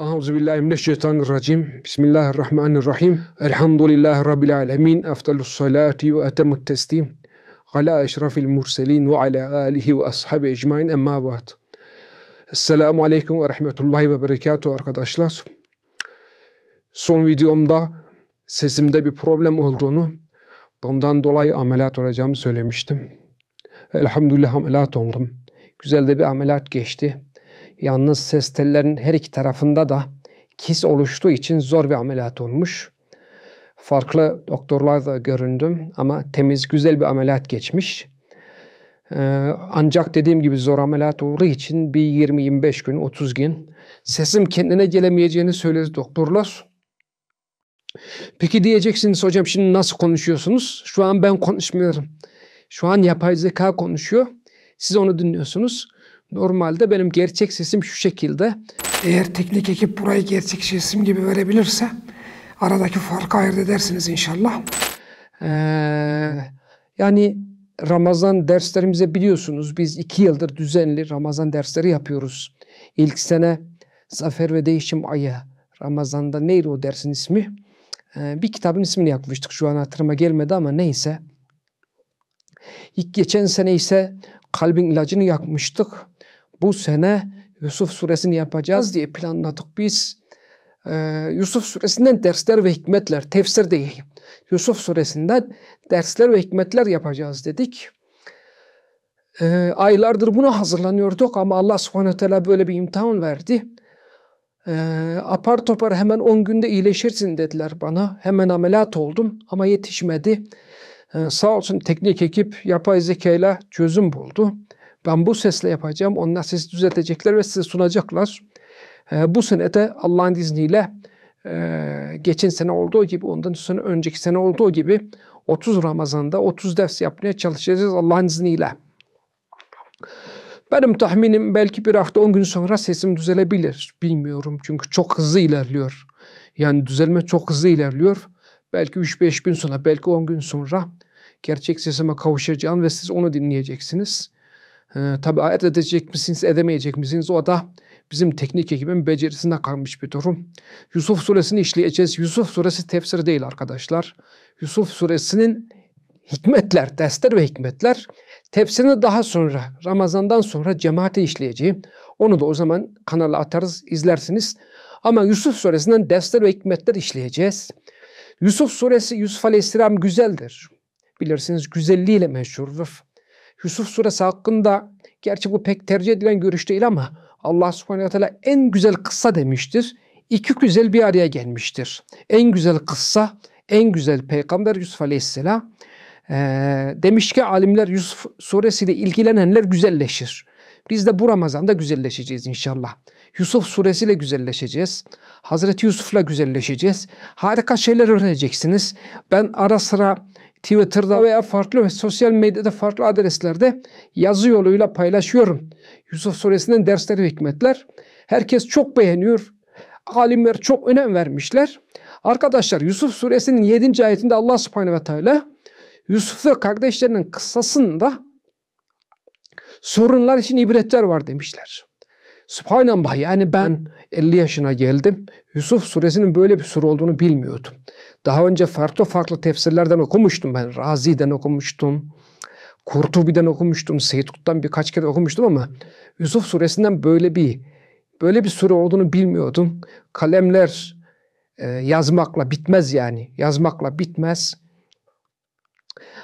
Euzubillahimineşşeytanirracim. Bismillahirrahmanirrahim. Elhamdülillahi Rabbil alemin. Eftalus salati ve etemut teslim. Ala eşrafil murselin ve ala alihi ve ashabi ecmain emma ba'd. Esselamu aleyküm ve rahmetullahi ve berekatuhu arkadaşlar. Son videomda sesimde bir problem olduğunu, bundan dolayı ameliyat olacağımı söylemiştim. Elhamdülillah ameliyat oldum. Güzel de bir ameliyat geçti. Yalnız ses tellerin her iki tarafında da kis oluştuğu için zor bir ameliyat olmuş. Farklı doktorlar da göründüm ama temiz güzel bir ameliyat geçmiş. Ee, ancak dediğim gibi zor ameliyat olduğu için bir 20-25 gün, 30 gün sesim kendine gelemeyeceğini söyledi doktorlar. Peki diyeceksiniz hocam şimdi nasıl konuşuyorsunuz? Şu an ben konuşmuyorum. Şu an yapay zeka konuşuyor. Siz onu dinliyorsunuz. Normalde benim gerçek sesim şu şekilde. Eğer teknik ekip burayı gerçek sesim gibi verebilirse aradaki farkı ayırt edersiniz inşallah. Ee, yani Ramazan derslerimize biliyorsunuz biz iki yıldır düzenli Ramazan dersleri yapıyoruz. İlk sene Zafer ve Değişim Ayı Ramazan'da neydi o dersin ismi? Ee, bir kitabın ismini yapmıştık şu an hatırıma gelmedi ama neyse. İlk geçen sene ise kalbin ilacını yakmıştık bu sene Yusuf suresini yapacağız diye planladık biz. Ee, Yusuf suresinden dersler ve hikmetler, tefsir değil. Yusuf suresinden dersler ve hikmetler yapacağız dedik. Ee, aylardır buna hazırlanıyorduk ama Allah subhanahu teala böyle bir imtihan verdi. Ee, apar topar hemen 10 günde iyileşirsin dediler bana. Hemen ameliyat oldum ama yetişmedi. Ee, sağ olsun teknik ekip yapay zekayla çözüm buldu. Ben bu sesle yapacağım. Onlar sizi düzeltecekler ve size sunacaklar. E, bu senede Allah'ın izniyle e, geçen sene olduğu gibi, ondan sonra önceki sene olduğu gibi 30 Ramazan'da 30 ders yapmaya çalışacağız Allah'ın izniyle. Benim tahminim belki bir hafta 10 gün sonra sesim düzelebilir. Bilmiyorum çünkü çok hızlı ilerliyor. Yani düzelme çok hızlı ilerliyor. Belki 3-5 gün sonra, belki 10 gün sonra gerçek sesime kavuşacağım ve siz onu dinleyeceksiniz e, ayet edecek misiniz, edemeyecek misiniz? O da bizim teknik ekibin becerisinde kalmış bir durum. Yusuf suresini işleyeceğiz. Yusuf suresi tefsir değil arkadaşlar. Yusuf suresinin hikmetler, dersler ve hikmetler tefsirini daha sonra Ramazan'dan sonra cemaate işleyeceğim. Onu da o zaman kanala atarız, izlersiniz. Ama Yusuf suresinden dersler ve hikmetler işleyeceğiz. Yusuf suresi Yusuf Aleyhisselam güzeldir. Bilirsiniz güzelliğiyle meşhurdur. Yusuf suresi hakkında gerçi bu pek tercih edilen görüş değil ama Allah subhanehu ve teala en güzel kıssa demiştir. İki güzel bir araya gelmiştir. En güzel kıssa, en güzel peygamber Yusuf aleyhisselam. Ee, demiş ki alimler Yusuf suresiyle ilgilenenler güzelleşir. Biz de bu Ramazan'da güzelleşeceğiz inşallah. Yusuf suresiyle güzelleşeceğiz. Hazreti Yusuf'la güzelleşeceğiz. Harika şeyler öğreneceksiniz. Ben ara sıra Twitter'da veya farklı sosyal medyada farklı adreslerde yazı yoluyla paylaşıyorum. Yusuf suresinden dersleri ve hikmetler. Herkes çok beğeniyor. Alimler çok önem vermişler. Arkadaşlar Yusuf suresinin 7. ayetinde Allah subhanehu ve teala Yusuf ve kardeşlerinin kıssasında sorunlar için ibretler var demişler. Subhanallah yani ben 50 yaşına geldim. Yusuf suresinin böyle bir sure olduğunu bilmiyordum. Daha önce farklı farklı tefsirlerden okumuştum ben. Razi'den okumuştum. Kurtubi'den okumuştum. Seyyid birkaç kere okumuştum ama Yusuf suresinden böyle bir böyle bir sure olduğunu bilmiyordum. Kalemler e, yazmakla bitmez yani. Yazmakla bitmez.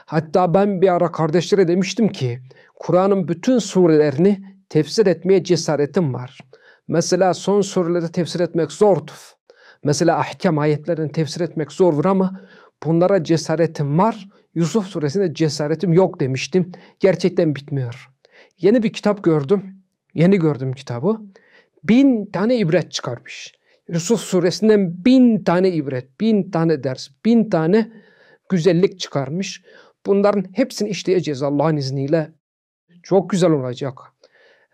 Hatta ben bir ara kardeşlere demiştim ki Kur'an'ın bütün surelerini tefsir etmeye cesaretim var. Mesela son sureleri tefsir etmek zordur. Mesela ahkam ayetlerini tefsir etmek zordur ama bunlara cesaretim var. Yusuf suresinde cesaretim yok demiştim. Gerçekten bitmiyor. Yeni bir kitap gördüm. Yeni gördüm kitabı. Bin tane ibret çıkarmış. Yusuf suresinden bin tane ibret, bin tane ders, bin tane güzellik çıkarmış. Bunların hepsini işleyeceğiz Allah'ın izniyle. Çok güzel olacak.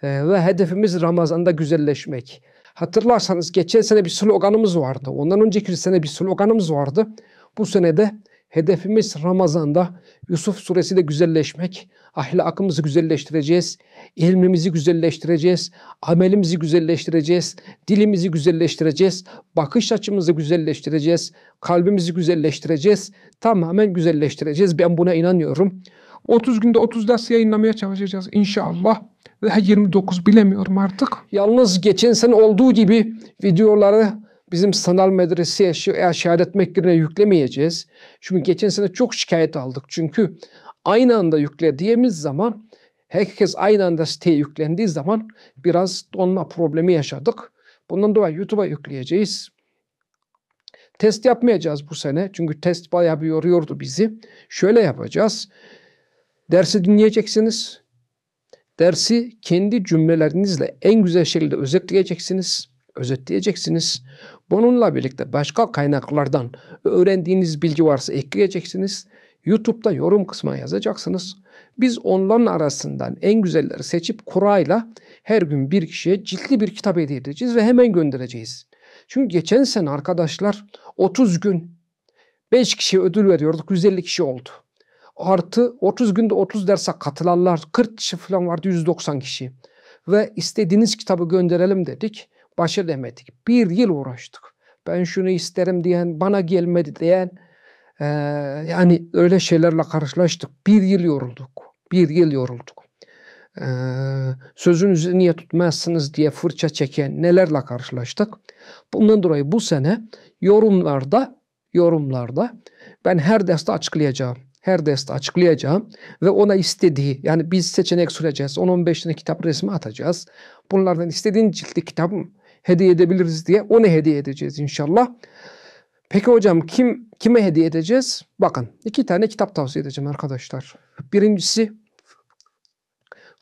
Ee, ve hedefimiz Ramazan'da güzelleşmek. Hatırlarsanız geçen sene bir sloganımız vardı. Ondan önceki sene bir sloganımız vardı. Bu sene de hedefimiz Ramazan'da Yusuf suresiyle güzelleşmek, ahlakımızı güzelleştireceğiz, ilmimizi güzelleştireceğiz, amelimizi güzelleştireceğiz, dilimizi güzelleştireceğiz, bakış açımızı güzelleştireceğiz, kalbimizi güzelleştireceğiz, tamamen güzelleştireceğiz. Ben buna inanıyorum. 30 günde 30 ders yayınlamaya çalışacağız inşallah veya 29 bilemiyorum artık. Yalnız geçen sene olduğu gibi videoları bizim sanal medreseye şahit etmek yerine yüklemeyeceğiz. Çünkü geçen sene çok şikayet aldık. Çünkü aynı anda yüklediğimiz zaman herkes aynı anda siteye yüklendiği zaman biraz donma problemi yaşadık. Bundan dolayı YouTube'a yükleyeceğiz. Test yapmayacağız bu sene. Çünkü test bayağı bir yoruyordu bizi. Şöyle yapacağız. Dersi dinleyeceksiniz. Dersi kendi cümlelerinizle en güzel şekilde özetleyeceksiniz. Özetleyeceksiniz. Bununla birlikte başka kaynaklardan öğrendiğiniz bilgi varsa ekleyeceksiniz. YouTube'da yorum kısmına yazacaksınız. Biz onların arasından en güzelleri seçip kurayla her gün bir kişiye ciltli bir kitap hediye edeceğiz ve hemen göndereceğiz. Çünkü geçen sene arkadaşlar 30 gün 5 kişiye ödül veriyorduk 150 kişi oldu. Artı 30 günde 30 derse katılanlar 40 kişi falan vardı 190 kişi. Ve istediğiniz kitabı gönderelim dedik. Başarı demedik. Bir yıl uğraştık. Ben şunu isterim diyen bana gelmedi diyen e, yani öyle şeylerle karşılaştık. Bir yıl yorulduk. Bir yıl yorulduk. E, sözünüzü niye tutmazsınız diye fırça çeken nelerle karşılaştık. Bundan dolayı bu sene yorumlarda yorumlarda ben her derste açıklayacağım her derste açıklayacağım ve ona istediği yani biz seçenek süreceğiz 10-15 tane kitap resmi atacağız. Bunlardan istediğin ciltli kitabı hediye edebiliriz diye onu hediye edeceğiz inşallah. Peki hocam kim kime hediye edeceğiz? Bakın iki tane kitap tavsiye edeceğim arkadaşlar. Birincisi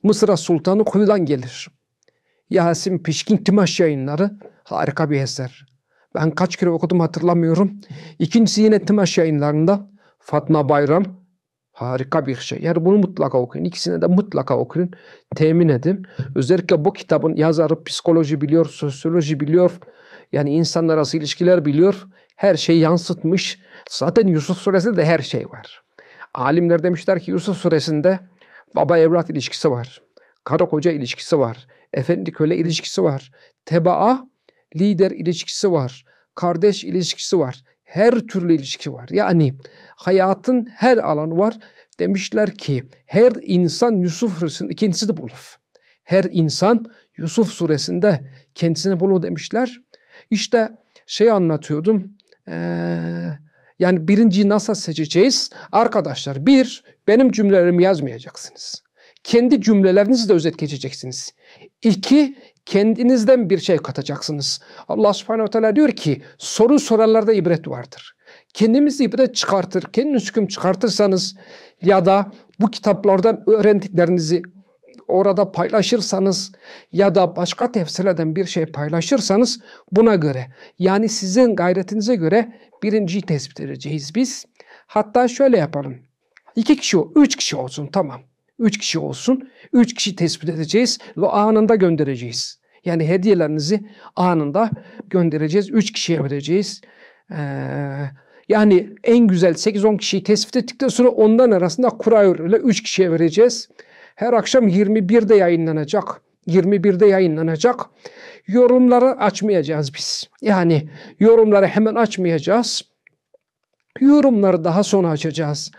Mısır Sultanı Kuyudan Gelir. Yasin Pişkin Timaş yayınları harika bir eser. Ben kaç kere okudum hatırlamıyorum. İkincisi yine Timaş yayınlarında Fatma Bayram harika bir şey. Yani bunu mutlaka okuyun. İkisini de mutlaka okuyun. Temin edin. Özellikle bu kitabın yazarı psikoloji biliyor, sosyoloji biliyor. Yani insanlar arası ilişkiler biliyor. Her şeyi yansıtmış. Zaten Yusuf suresinde de her şey var. Alimler demişler ki Yusuf suresinde baba evlat ilişkisi var. Karı koca ilişkisi var. Efendi köle ilişkisi var. Tebaa lider ilişkisi var. Kardeş ilişkisi var her türlü ilişki var. Yani hayatın her alanı var. Demişler ki her insan Yusuf suresinin kendisi de bulur. Her insan Yusuf suresinde kendisini bulur demişler. İşte şey anlatıyordum. Ee, yani birinciyi nasıl seçeceğiz? Arkadaşlar bir, benim cümlelerimi yazmayacaksınız. Kendi cümlelerinizi de özet geçeceksiniz. İki, kendinizden bir şey katacaksınız. Allah subhanehu ve teala diyor ki soru sorarlarda ibret vardır. Kendimizi ibret çıkartır, kendiniz hüküm çıkartırsanız ya da bu kitaplardan öğrendiklerinizi orada paylaşırsanız ya da başka tefsirlerden bir şey paylaşırsanız buna göre yani sizin gayretinize göre birinciyi tespit edeceğiz biz. Hatta şöyle yapalım. İki kişi, üç kişi olsun tamam. Üç kişi olsun. Üç kişi tespit edeceğiz ve anında göndereceğiz. Yani hediyelerinizi anında göndereceğiz. Üç kişiye vereceğiz. Ee, yani en güzel 8-10 kişiyi tespit ettikten sonra ondan arasında kura ile 3 kişiye vereceğiz. Her akşam 21'de yayınlanacak. 21'de yayınlanacak. Yorumları açmayacağız biz. Yani yorumları hemen açmayacağız. Yorumları daha sonra açacağız.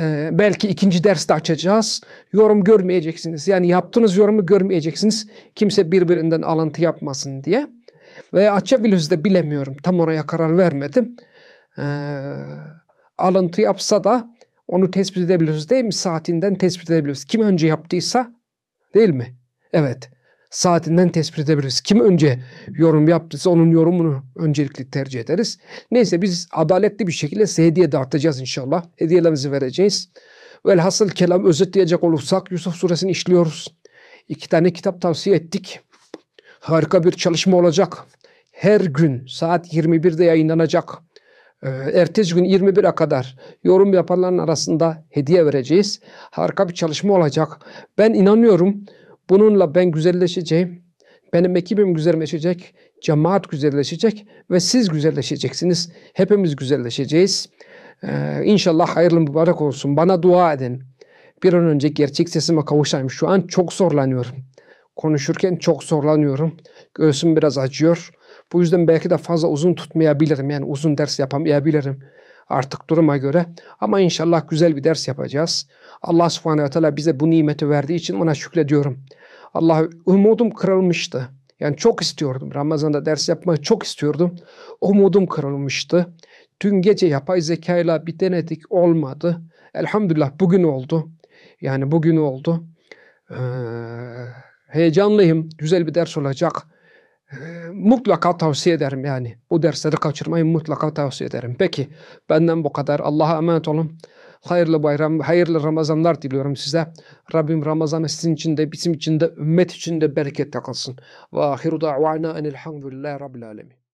Ee, belki ikinci derste açacağız. Yorum görmeyeceksiniz. Yani yaptığınız yorumu görmeyeceksiniz. Kimse birbirinden alıntı yapmasın diye. Ve açabiliriz de bilemiyorum. Tam oraya karar vermedim. Ee, alıntı yapsa da onu tespit edebiliriz değil mi? Saatinden tespit edebiliriz. Kim önce yaptıysa değil mi? Evet saatinden tespit edebiliriz. Kim önce yorum yaptıysa onun yorumunu öncelikli tercih ederiz. Neyse biz adaletli bir şekilde hediye dağıtacağız inşallah. Hediyelerimizi vereceğiz. Velhasıl kelam özetleyecek olursak Yusuf suresini işliyoruz. İki tane kitap tavsiye ettik. Harika bir çalışma olacak. Her gün saat 21'de yayınlanacak. Ee, ertesi gün 21'e kadar yorum yapanların arasında hediye vereceğiz. Harika bir çalışma olacak. Ben inanıyorum Bununla ben güzelleşeceğim. Benim ekibim güzelleşecek, cemaat güzelleşecek ve siz güzelleşeceksiniz. Hepimiz güzelleşeceğiz. Ee, inşallah hayırlı mübarek olsun. Bana dua edin. Bir an önce gerçek sesime kavuşayım. Şu an çok zorlanıyorum. Konuşurken çok zorlanıyorum. Göğsüm biraz acıyor. Bu yüzden belki de fazla uzun tutmayabilirim. Yani uzun ders yapamayabilirim artık duruma göre. Ama inşallah güzel bir ders yapacağız. Allah subhanehu ve teala bize bu nimeti verdiği için ona şükrediyorum. Allah umudum kırılmıştı. Yani çok istiyordum. Ramazan'da ders yapmayı çok istiyordum. Umudum kırılmıştı. Dün gece yapay zekayla bir denedik olmadı. Elhamdülillah bugün oldu. Yani bugün oldu. Ee, heyecanlıyım. Güzel bir ders olacak. Ee, mutlaka tavsiye ederim yani. Bu dersleri kaçırmayı mutlaka tavsiye ederim. Peki benden bu kadar. Allah'a emanet olun. Hayırlı bayram, hayırlı Ramazanlar diliyorum size. Rabbim Ramazan'ı sizin için de, bizim için de, ümmet için de berekette kalsın. Ve ahiru da'vana enilhamdülillahi rabbil alemin.